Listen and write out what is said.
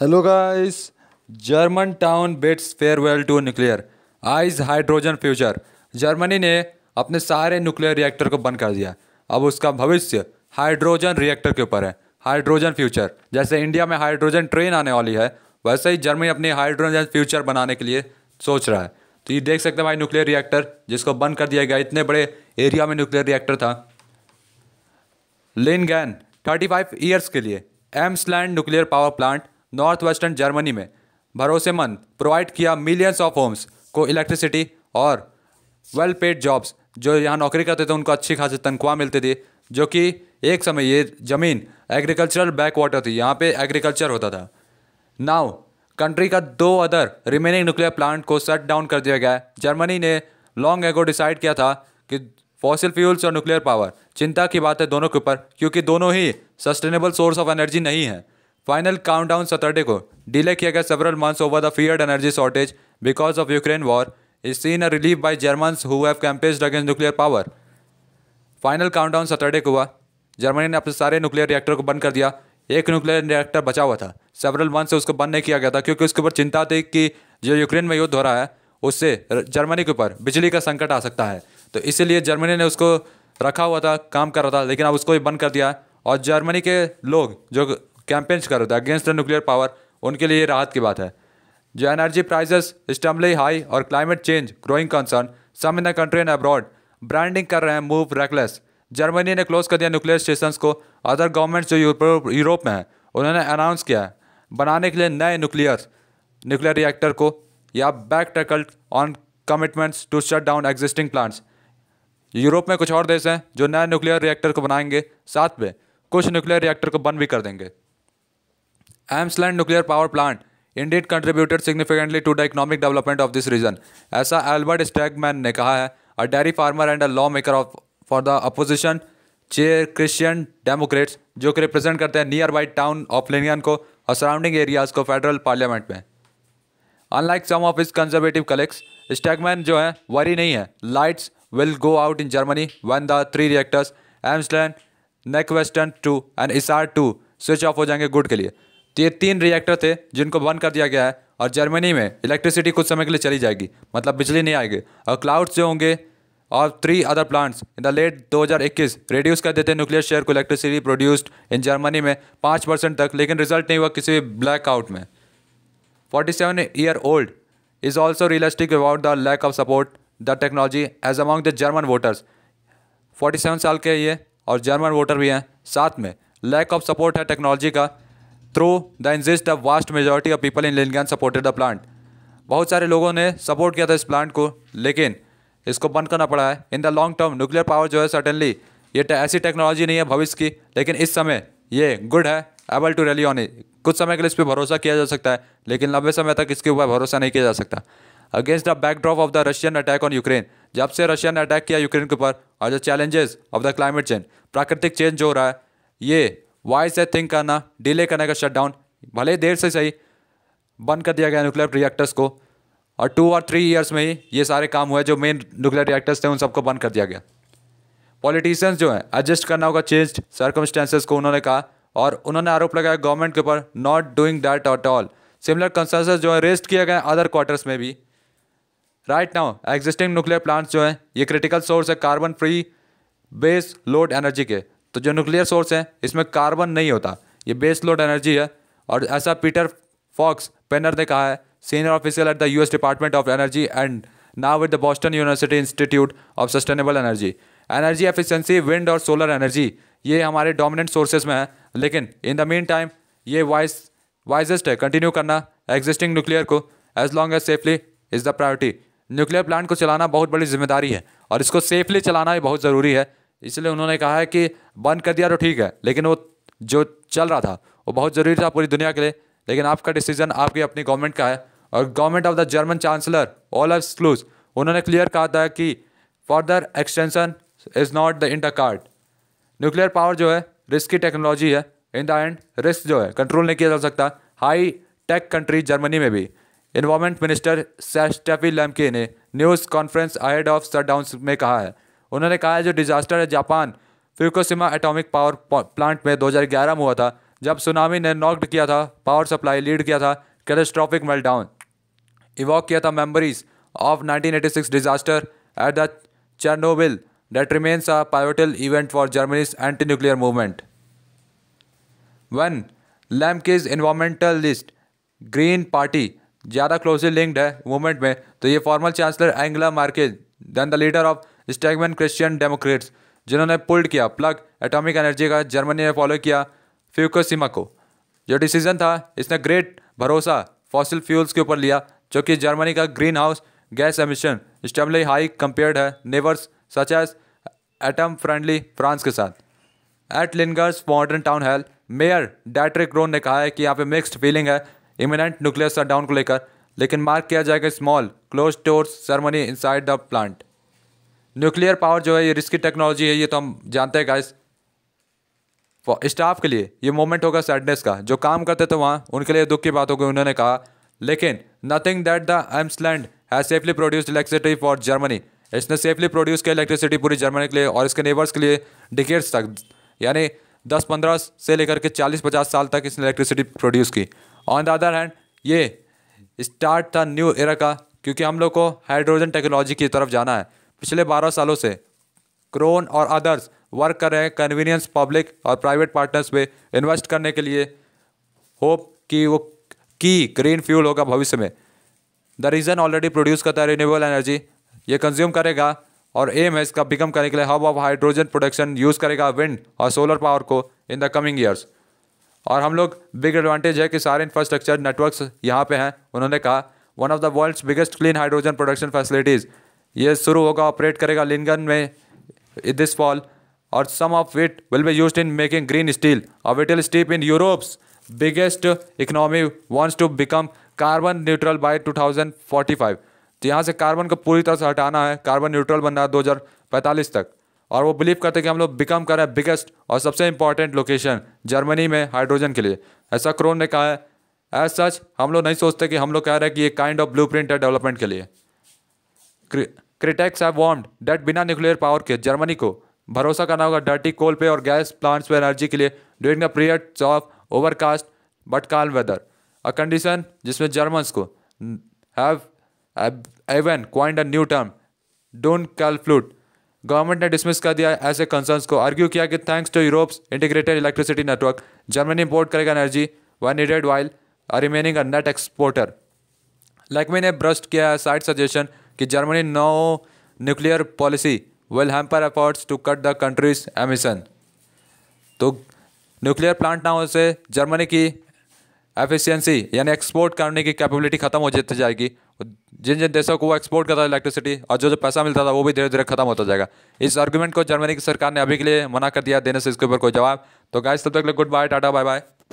hello guys German town bets farewell to nuclear eyes hydrogen future Germany ने अपने सारे nuclear reactor को बंद कर दिया अब उसका भविष्य हाइड्रोजन रिएक्टर के ऊपर है हाइड्रोजन फ्यूचर जैसे इंडिया में हाइड्रोजन ट्रेन आने वाली है वैसे ही जर्मनी अपनी हाइड्रोजन फ्यूचर बनाने के लिए सोच रहा है तो ये देख सकते हैं भाई न्यूक्लियर रिएक्टर जिसको बंद कर दिया गया इतने बड़े एरिया में न्यूक्लियर रिएक्टर था लिनगैन फाइव ईयर्स के लिए Emsland nuclear power plant north western Germany में भरोसेमंद प्रोवाइड किया मिलियंस ऑफ होम्स को इलेक्ट्रिसिटी और वेल पेड जॉब्स जो यहाँ नौकरी करते थे उनको अच्छी खासी तनख्वाह मिलती थी जो कि एक समय ये ज़मीन एग्रीकल्चरल बैक वाटर थी यहाँ पे एग्रीकल्चर होता था नाउ कंट्री का दो अदर रिमेनिंग न्यूक्लियर प्लांट को शट डाउन कर दिया गया है जर्मनी ने लॉन्ग एगो डिसाइड किया था कि फॉसिल फ्यूल्स और न्यूक्लियर पावर चिंता की बात है दोनों के ऊपर क्योंकि दोनों ही सस्टेनेबल सोर्स ऑफ एनर्जी नहीं है फाइनल काउंटडाउन सैटरडे को डिले किया गया several months over the feared energy shortage because of Ukraine war is seen a relief by Germans who have campaigned against nuclear power final countdown Saturday को हुआ Germany ने अपने सारे nuclear reactor को बंद कर दिया एक न्यूक्लियर रिएक्टर बचा हुआ था सेवरल मंथ से उसको बंद नहीं किया गया था क्योंकि उसके ऊपर चिंता थी कि जो यूक्रेन में युद्ध हो रहा है उससे जर्मनी के ऊपर बिजली का संकट आ सकता है तो इसीलिए जर्मनी ने उसको रखा हुआ था काम कर रहा था लेकिन अब उसको भी बंद कर दिया और जर्मनी के लोग जो कैंपेन्स कर रहे थे अगेंस्ट द न्यूक्लियर पावर उनके लिए राहत की बात है जो एनर्जी प्राइजेस स्टम्बली हाई और climate change growing concern some in the country and abroad branding कर रहे हैं मूव रेकलेस जर्मनी ने क्लोज कर दिया न्यूक्लियर स्टेशन को अदर गवर्नमेंट्स जो यूरोप में हैं उन्होंने अनाउंस किया है बनाने के लिए नए न्यूक्लियर न्यूक्लियर रिएक्टर को या back tackled on commitments to shut down existing plants Europe में कुछ और देश हैं जो नए न्यूक्लियर रिएक्टर को बनाएंगे साथ में कुछ न्यूक्लियर रिएक्टर को बंद भी कर देंगे Emsland nuclear power plant indeed contributed significantly to the economic development of this region ऐसा एल्बर्ट स्टैगमैन ने कहा है a dairy farmer and a lawmaker of for the opposition chair Christian Democrats जो कि रिप्रेजेंट करते हैं nearby town of Lingen को और सराउंडिंग एरियाज को फेडरल पार्लियामेंट में unlike some of is conservative colleagues Stegemann जो है वरी नहीं है lights will go out in Germany one the three reactors Emsland Neckarwestheim two and Isar two switch off हो जाएंगे good के लिए तो ये तीन रिएक्टर थे जिनको बंद कर दिया गया है और जर्मनी में इलेक्ट्रिसिटी कुछ समय के लिए चली जाएगी मतलब बिजली नहीं आएगी और क्लाउड्स जो होंगे और three other plants in the late 2021 reduce कर देते हैं न्यूक्लियर शेयर को इलेक्ट्रिसिटी प्रोड्यूस्ड इन जर्मनी में पाँच परसेंट तक लेकिन रिजल्ट नहीं हुआ किसी भी ब्लैकआउट में 47 year old is also realistic about the lack of support the technology as among the German voters seven साल के ये और जर्मन वोटर भी हैं साथ में लैक ऑफ सपोर्ट है टेक्नोलॉजी का through the ingest of vast majority of people in Lingen supported the plant बहुत सारे लोगों ने सपोर्ट किया था इस प्लांट को लेकिन इसको बंद करना पड़ा है in the long term nuclear power जो है सडनली ये ऐसी टेक्नोलॉजी नहीं है भविष्य की लेकिन इस समय ये गुड है एबल टू रैली ऑन कुछ समय के लिए इस पर भरोसा किया जा सकता है लेकिन लंबे समय तक इसके ऊपर भरोसा नहीं किया जा सकता against the backdrop of the Russian attack on Ukraine जब से रशिया ने अटैक किया यूक्रेन के ऊपर और the challenges of the climate change प्राकृतिक चेंज जो हो रहा है ये वाई से थिंक करना डिले करने का शटडाउन भले देर से सही बंद कर दिया गया न्यूक्लियर रिएक्टर्स को और टू और थ्री ईयर्स में ही ये सारे काम हुए जो मेन न्यूक्लियर रिएक्टर्स थे उन सबको बंद कर दिया गया पॉलिटिशियंस जो हैं एडजस्ट करना होगा चेंज सर्कमस्टेंसेज को उन्होंने कहा और उन्होंने आरोप लगाया गवर्नमेंट के ऊपर not doing that at all similar concerns जो है रेस्ट किया गया अदर क्वार्टर्स में भी right now existing nuclear plants जो हैं ये क्रिटिकल सोर्स है carbon free base load energy के तो जो न्यूक्लियर सोर्स है इसमें कार्बन नहीं होता ये बेस लोड एनर्जी है और ऐसा पीटर फॉक्स पेनर ने कहा है senior officer at the US department of energy and now with the Boston university institute of sustainable energy energy efficiency wind और सोलर एनर्जी ये हमारे डोमिनेंट सोर्सेज में है लेकिन इन द मीन टाइम ये वाइस वाइजेस्ट है continue करना existing nuclear को as long as safely is the priority nuclear plant को चलाना बहुत बड़ी जिम्मेदारी है और इसको सेफली चलाना भी बहुत ज़रूरी है इसलिए उन्होंने कहा है कि बंद कर दिया तो ठीक है लेकिन वो जो चल रहा था वो बहुत ज़रूरी था पूरी दुनिया के लिए लेकिन आपका डिसीजन आपकी अपनी गवर्नमेंट का है और government of the German chancellor Olaf Scholz उन्होंने क्लियर कहा था कि further extension is not the inter card nuclear power जो है रिस्क की टेक्नोलॉजी है इन द एंड रिस्क जो है कंट्रोल नहीं किया जा सकता हाई टेक कंट्री जर्मनी में भी इन्वायरमेंट मिनिस्टर सेफी लैमके ने न्यूज़ कॉन्फ्रेंस आइड ऑफ सट में कहा है उन्होंने कहा जो डिजास्टर है Japan Fukushima atomic power plant में 2011 में हुआ था जब सुनामी ने नॉक्ड किया था पावर सप्लाई लीड किया था कैलेस्ट्रॉफिक मेल्टाउन इवॉक किया था memories of 1986 disaster at the Chernobyl remains a a event for Germany's anti nuclear movement one लैम किज environmentalist ग्रीन पार्टी ज़्यादा क्लोजली लिंक्ड है मूवमेंट में तो ये formal chancellor Angela Merkel then the leader of Stegemann Christian Democrats जिन्होंने pulled किया plug atomic energy का जर्मनी ने फॉलो किया फ्यूकोसिमा को जो डिसीजन था इसने ग्रेट भरोसा फॉसिल फ्यूल्स के ऊपर लिया जो कि जर्मनी का greenhouse gas emission stably high compared है neighbours such as atom friendly France के साथ at Lingen's modern town hall mayor Dietrich Krone ने कहा है कि यहाँ पे मिक्स्ड फीलिंग है इमिनेंट न्यूक्लियर शटडाउन को लेकर लेकिन मार्क किया जाएगा small close doors ceremony inside the plant nuclear power जो है ये रिस्की टेक्नोलॉजी है ये तो हम जानते हैं गाइस स्टाफ के लिए ये मोमेंट होगा सैडनेस का जो काम करते थे वहाँ उनके लिए दुख की बात होगी उन्होंने कहा लेकिन nothing that the Emsland has safely produce electricity for Germany इसने सेफली प्रोड्यूस किया इलेक्ट्रिसिटी पूरी जर्मनी के लिए और इसके नेबर्स के लिए डिकेट्स तक यानी दस पंद्रह से लेकर के चालीस पचास साल तक इसने इलेक्ट्रिसिटी प्रोड्यूस की ऑन द अदर हैंड ये स्टार्ट था न्यू एरा का क्योंकि हम लोग को हाइड्रोजन टेक्नोलॉजी की तरफ जाना है पिछले बारह सालों से क्रोन और अदर्स वर्क कर रहे हैं कन्वीनियंस पब्लिक और प्राइवेट पार्टनर्स पे इन्वेस्ट करने के लिए होप कि वो की ग्रीन फ्यूल होगा भविष्य में द रीज़न ऑलरेडी प्रोड्यूस करता है रिन्यूएबल एनर्जी ये कंज्यूम करेगा और एम है इसका बिकम करने के लिए hub of hydrogen production use करेगा विंड और सोलर पावर को इन द कमिंग ईयर्स और हम लोग बिग एडवांटेज है कि सारे इंफ्रास्ट्रक्चर नेटवर्क्स यहाँ पे हैं उन्होंने कहा one of the world's biggest clean hydrogen production facilities ये शुरू होगा ऑपरेट करेगा लिंगन में दिस फॉल और some of it will be use in making green steel a will steep in Europe's biggest economy wants to become carbon neutral by five तो यहाँ से carbon को पूरी तरह से हटाना है कार्बन न्यूट्रल बनना है पैंतालीस तक और वो बिलीव करते हैं कि हम लोग बिकम कर रहे हैं बिगेस्ट और सबसे इंपॉर्टेंट लोकेशन जर्मनी में हाइड्रोजन के लिए ऐसा क्रोन ने कहा है एज सच हम लोग नहीं सोचते कि हम लोग कह रहे हैं कि ये काइंड ऑफ ब्लू प्रिंट है डेवलपमेंट के लिए क्रिटेक्स हैव वार्म्ड डेट बिना न्यूक्लियर पावर के जर्मनी को भरोसा करना होगा डर्टी कोल पे और गैस प्लांट्स पे एनर्जी के लिए during the periods of overcast but calm weather a condition जिसमें जर्मन्स को have even coined a new term Dunkelflaute government ने डिसमिस कर दिया ऐसे कंसर्न्स को आर्ग्यू किया कि thanks to Europe integrated electricity network Germany import करेगा energy when needed while remaining a net exporter लैकमी ने ब्रस्ट किया है साइड सजेशन कि Germany no nuclear policy will hamper efforts to cut the country's emission तो nuclear plant ना होने से जर्मनी की एफिशिएंसी यानी एक्सपोर्ट करने की कैपेबिलिटी खत्म हो जाती जाएगी जिन जिन देशों को वो एक्सपोर्ट करता था इलेक्ट्रिसिटी और जो जो पैसा मिलता था वो भी धीरे धीरे खत्म होता जाएगा इस आर्ग्यूमेंट को जर्मनी की सरकार ने अभी के लिए मना कर दिया देने से इसके ऊपर कोई जवाब तो गाइस तब तक goodbye tata bye bye